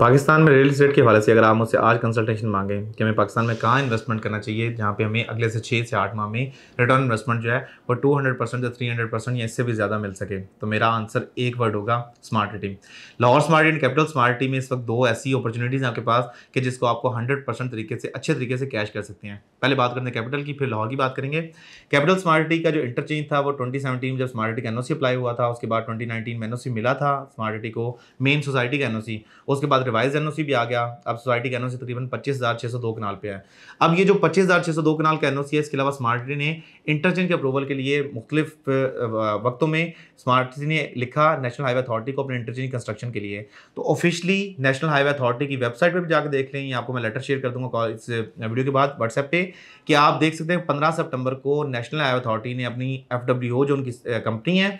पाकिस्तान में real estate के हवाले से अगर आप मुझसे आज कंसल्टेशन मांगें कि हमें पाकिस्तान में कहाँ इन्वेस्टमेंट करना चाहिए जहाँ पे हमें अगले से छः से आठ माह में रिटर्न इन्वेस्टमेंट जो है वो टू हंड्रेड परसेंट या थ्री हंड्रेड परसेंट या इससे भी ज़्यादा मिल सके तो मेरा आंसर एक वर्ड होगा smart city Lahore smart and capital smart city में इस वक्त दो ऐसी अपॉर्चुनिटीज़ आपके पास कि जिसको आपको हंड्रेड परसेंट तरीके से अच्छे तरीके से कैश कर सकते हैं पहले बात करते हैं कैपिटल की फिर लाहौर की बात करेंगे कैपिटल स्मार्ट सिटी का जो इंटरचेंज था वो ट्वेंटी सेवेंटीन जब स्मार्ट सिटी का एनओसी अप्लाई हुआ था उसके बाद ट्वेंटी नाइनटीन में एनओसी मिला था स्मार्ट सिटी को मेन सोसाइटी का एनओसी उसके बाद रिवाइज एन भी आ गया अब सोसाइटी का एन तकरीबन पच्चीस हज़ार छः सौ दो कनाल पे है अब ये जो पच्चीस हज़ार छः सौ दो कनाल का एन है इसके अलावा स्मार्ट सिटी ने इंटरचेंज के अप्रूवल के लिए मुख्तलिफ वक्तों में स्मार्ट सिटी ने लिखा नेशनल हाईवे अथॉरिटी को अपने इंटरचेंज कंस्ट्रक्शन के लिए तो ऑफिशली नेशनल हाईवे अथॉरिटी की वेबसाइट पर भी जाकर देख लें आपको मैं लेटर शेयर कर दूँगा कॉल इस वीडियो के बाद व्हाट्सएप पर कि आप देख सकते हैं पंद्रह सितंबर को नेशनल हाईवे अथॉरिटी ने अपनी एफ जो उनकी कंपनी है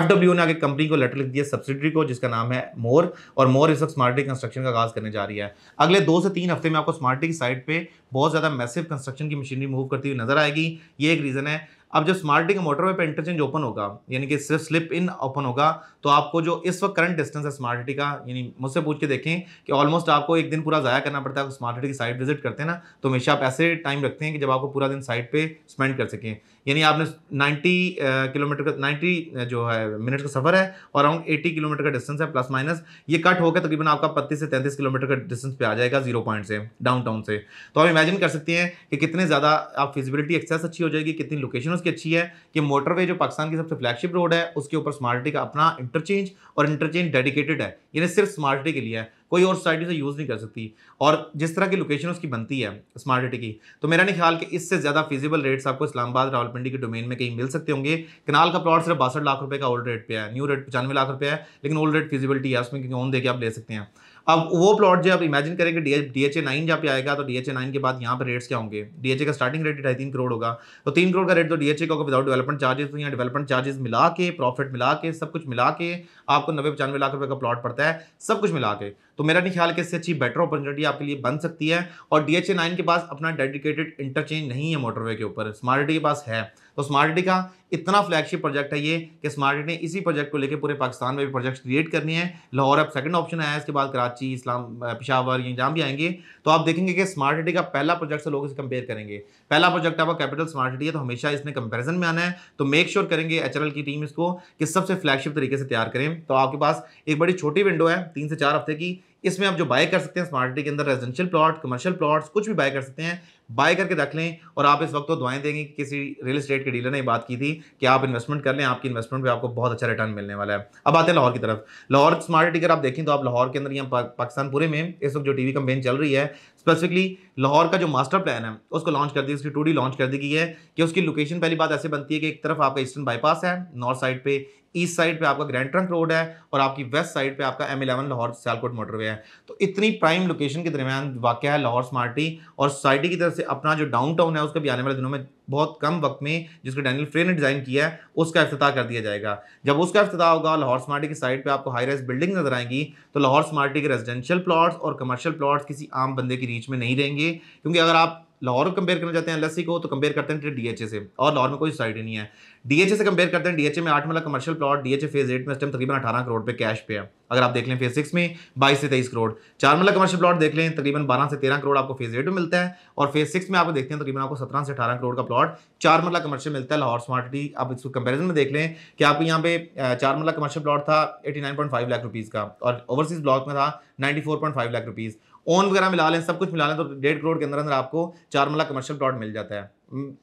एफ ने आगे कंपनी को लेटर लिख दिया सब्सिडी को जिसका नाम है मोर और मोर इस वक्त स्मार्टली कंस्ट्रक्शन कंस्ट्रक्शन का आगाज करने जा रही है अगले दो से तीन हफ्ते में आपको स्मार्टी की साइड पर बहुत ज़्यादा मैसिव कंस्ट्रक्शन की मशीनरी मूव करती हुई नजर आएगी ये एक रीज़न है अब जब स्मार्ट डी के मोटरवे पे इंटरचेंज ओपन होगा यानी कि सिर्फ स्लिप इन ओपन होगा तो आपको जो इस वक्त करंट डिस्टेंस है स्मार्ट डी का यानी मुझसे पूछ के देखें कि ऑलमोस्ट आपको एक दिन पूरा ज़ाया करना पड़ता है स्मार्ट डी की साइट विजिट करते हैं ना तो हमेशा आप ऐसे टाइम रखते हैं कि जब आपको पूरा दिन साइट पर स्पेंड कर सकें यानी आपने नाइन्टी किलोमीटर का नाइन्टी जो है मिनट का सफ़र है और अराउंड एटी किलोमीटर का डिस्टेंस है प्लस माइनस ये कट होकर तकरीबन आपका पत्तीस से तैंतीस किलोमीटर का डिस्टेंस पे आ जाएगा जीरो पॉइंट से टाउन से तो आप इमेजिन कर सकते हैं कि कितने ज़्यादा आप फिजिबिलिटी एक्सेस अच्छी हो जाएगी कितनी लोकेशन उसकी अच्छी है कि मोटरवे जो पाकिस्तान की सबसे फ्लैगशिप रोड है उसके ऊपर स्मार्ट का अपना इंटरचेंज और इंटरचेंज डेडिकेटेड है यानी सिर्फ स्मार्ट के लिए है कोई और सोसाइटी से यूज़ नहीं कर सकती और जिस तरह की लोकेशन उसकी बनती है स्मार्ट सिटी की तो मेरा नहीं ख्याल कि इससे ज़्यादा फिजिबल रेट्स आपको इस्लामाबाद रावलपिंडी के डोमेन में कहीं मिल सकते होंगे कनाल का प्लॉट सिर्फ बासठ लाख रुपये का ओल्ड रेट पे है न्यू रेट पचानवे लाख रुपये है लेकिन ओल्ड रेट फिजिबिलिटी है उसमें क्योंकि ओन दे आप ले सकते हैं अब वो प्लॉट जो आप इमेजिन करेंगे D D H A nine जहाँ पे आएगा तो डी एच ए नाइन के बाद यहाँ पर रेट्स क्या होंगे डी एच ए का स्टार्टिंग रेट ढाई तीन करोड़ होगा तो तीन करोड़ का रेट तो डी एच ए का होगा विदाउट डेवलपमेंट चार्जेस तो यहाँ डेवलपमेंट चार्जेस मिला के प्रॉफिट मिला के सब कुछ मिला के आपको नब्बे पचानवे लाख रुपये का प्लॉट पड़ता है सब कुछ मिला के तो मेरा नहीं ख्याल कि इससे अच्छी बेटर अपॉर्चुनिटी आपके लिए बन सकती है और डी एच ए नाइन के पास अपना डेडिकेटेड इंटरचेंज नहीं है मोटरवे के ऊपर स्मार्ट के पास है तो स्मार्ट सिटी का इतना फ्लैगशिप प्रोजेक्ट है ये कि स्मार्ट सिटी ने इसी प्रोजेक्ट को लेकर पूरे पाकिस्तान में भी प्रोजेक्ट क्रिएट करनी है लाहौर अब सेकंड ऑप्शन आया इसके बाद कराची इस्लाम पिशावर ये जहाँ भी आएंगे तो आप देखेंगे कि स्मार्ट सिटी का पहला प्रोजेक्ट से लोग इसे कंपेयर करेंगे पहला प्रोजेक्ट आपका कैपिटल स्मार्ट सिटी है तो हमेशा इसने कंपेरिजन में आना है तो मेक श्योर करेंगे एच की टीम इसको कि सबसे फ्लैगशिप तरीके से तैयार करें तो आपके पास एक बड़ी छोटी विंडो है तीन से चार हफ्ते की इसमें आप जो बाय कर सकते हैं स्मार्ट सिटी के अंदर रेजिडेंशियल प्लॉट कमर्शियल प्लॉट्स कुछ भी बाय कर सकते हैं बाय करके रख लें और आप इस वक्त तो दुआएं देंगे कि किसी रियल स्टेट के डीलर ने बात की थी कि आप इन्वेस्टमेंट कर लें आपकी इन्वेस्टमेंट पे आपको बहुत अच्छा रिटर्न मिलने वाला है अब आते हैं लाहौर की तरफ लाहौर स्मार्ट सिटी अगर आप देखें तो आप लाहौर के अंदर या पाकिस्तान पूरे में इस वक्त जो टीवी वी चल रही है स्पेसिफिकली लाहौर का जो मास्टर प्लान है उसको लॉन्च कर दी उसकी टू लॉन्च कर दी गई है कि उसकी लोकेशन पहली बात ऐसे बनती है कि एक तरफ आपका ईस्टर्न बाईपास है नॉर्थ साइड पे ईस्ट साइड पे आपका ग्रैंड ट्रंक रोड है और आपकी वेस्ट साइड पे आपका M eleven Lahore Sialkot motorway है तो इतनी प्राइम लोकेशन के दरमियान वाक्य है लाहौर स्मार्टी और सोसाइटी की तरफ से अपना जो डाउनटाउन है उसका भी आने वाले दिनों में बहुत कम वक्त में जिसको डैनियल फ्रे ने डिज़ाइन किया है उसका अफ्ताह कर दिया जाएगा जब उसका अफ्ताह होगा लाहौर स्मार्टी की साइड पर आपको हाई राइज बिल्डिंग नजर आएंगी तो लाहौर स्मार्टी के रेजिडेंशियल प्लाट्स और कमर्शियल प्लाट्स किसी आम बंदे की रीच में नहीं रहेंगे क्योंकि अगर आप लाहौर को कंपेयर करना चाहते हैं एलएससी को तो कंपेयर करते हैं डीएचए से और लाहौर में कोई सोसाइटी नहीं है डीएचए से कंपेयर करते हैं डीएचए में आठ मिला commercial plot DHA phase eight में इस टाइम तकरीबन अठारह करोड़ पे कैश पे है अगर आप देख लें फेज सिक्स में बाईस से तेईस करोड़ चार मल्ला कमर्शियल प्लॉट देख लें तकरीबन बारह से तेरह करोड़ आपको फेज एट में मिलता है और फेज सिक्स में आप देखते हैं तकरीबन आपको सत्रह से अठारह करोड़ का प्लॉट मल्ला कमर्शियल मिलता है लाहौर स्मार्ट सिटी आप इसको कंपेरिजन में देख लें कि आपको यहाँ पे चार मल्ला कमर्शियल प्लॉट था eighty nine point five lakh rupees का और ओवरसीज ब्लॉक में था ninety four point five lakh rupees ओन वगैरह मिला लें सब कुछ मिला लें तो डेढ़ करोड़ के अंदर अंदर आपको चार मल्ला कमर्शियल प्लॉट मिल जाता है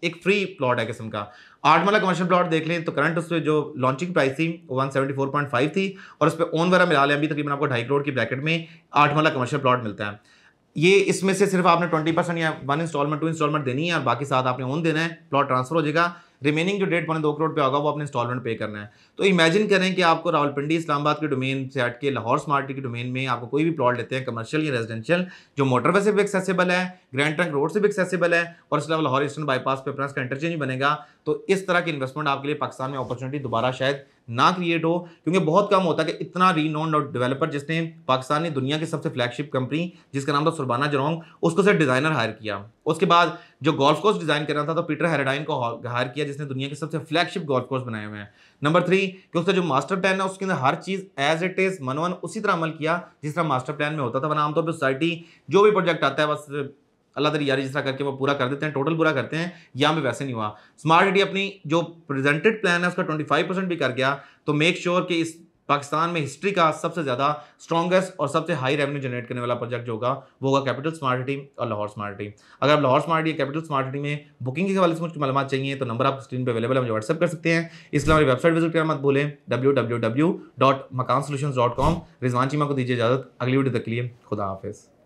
एक फ्री प्लॉट है किस्म का आठ वाला कमर्शियल प्लॉट देख लें तो करंट उस पर जो लॉन्चिंग प्राइस थी one seventy four point five थी और उस पर ओन वाला मिला लें अभी तकरीबन आपको ढाई करोड़ की ब्रैकेट में आठ वाला कमर्शियल प्लॉट मिलता है ये इसमें से सिर्फ आपने ट्वेंटी परसेंट या वन इंस्टॉलमेंट टू इंस्टॉलमेंट देनी है और बाकी साथ आपने ओन देना है प्लॉट ट्रांसफर हो जाएगा रिमेनिंग जो डेट पौने दो करोड़ पे होगा वो अपने इंस्टॉलमेंट पे करना है तो इमेजिन करें कि आपको रावलपिंडी इस्लामाबाद के डोमेन से हट के लाहौर स्मार्ट के डोमेन में आपको कोई भी प्लॉट लेते हैं कमर्शियल या रेजिडेंशियल जो मोटरवे से भी एक्सेसिबल है ग्रैंड ट्रंक रोड से भी एक्सेसिबल है और इसके अलावा लाहौर ईस्टर्न बाईपास पे अपना इसका इंटरचेंज बनेगा तो इस तरह की इन्वेस्टमेंट आपके लिए पाकिस्तान में अपॉर्चुनिटी दोबारा शायद ना क्रिएट हो क्योंकि बहुत कम होता है कि इतना रीनोन्ड और डेवलपर जिसने पाकिस्तान ने दुनिया की सबसे फ्लैगशिप कंपनी जिसका नाम था सुरबाना जरोंग उसको सिर्फ डिज़ाइनर हायर किया उसके बाद जो गोल्फ कोर्स डिज़ाइन करना था तो पीटर हेराडाइन को हायर किया जिसने दुनिया के सबसे फ्लैगशिप गोल्फ कोर्स बनाए हुए हैं नंबर थ्री कि उसका जो मास्टर प्लान है उसके अंदर हर चीज़ एज इट इज़ मनोवन उसी तरह अमल किया जिस तरह मास्टर प्लान में होता था वन आमतौर पर सोसाइटी जो भी प्रोजेक्ट आता है बस अल्लाह तरी यारी जिस तरह करके वो पूरा कर देते हैं टोटल पूरा करते हैं यहाँ पे वैसे नहीं हुआ स्मार्ट इंडिया अपनी जो प्रेजेंटेड प्लान है उसका ट्वेंटी फाइव परसेंट भी कर गया तो मेक श्योर sure कि इस पाकिस्तान में हिस्ट्री का सबसे ज़्यादा स्ट्रॉगेस्ट और सबसे हाई रेवेन्यू जनरेट करने वाला प्रोजेक्ट जो होगा वो होगा कैपिटल स्मार्ट सिटी और लाहौर स्मार्ट सिटी अगर आप लाहौर स्मार्ट या कैपिटल स्मार्ट सिटी में बुकिंग के हवाले से कुछ मालूम चाहिए तो नंबर आप स्क्रीन पर अवेलेबल है मुझे व्हाट्सअप कर सकते हैं इसलिए हमारी वेबसाइट विजिट करना मत भूलें W W W dot Makaan solution dot com Rizwan Cheema को दीजिए इजाजत अगली वीडियो तक के लिए खुदा हाफिज़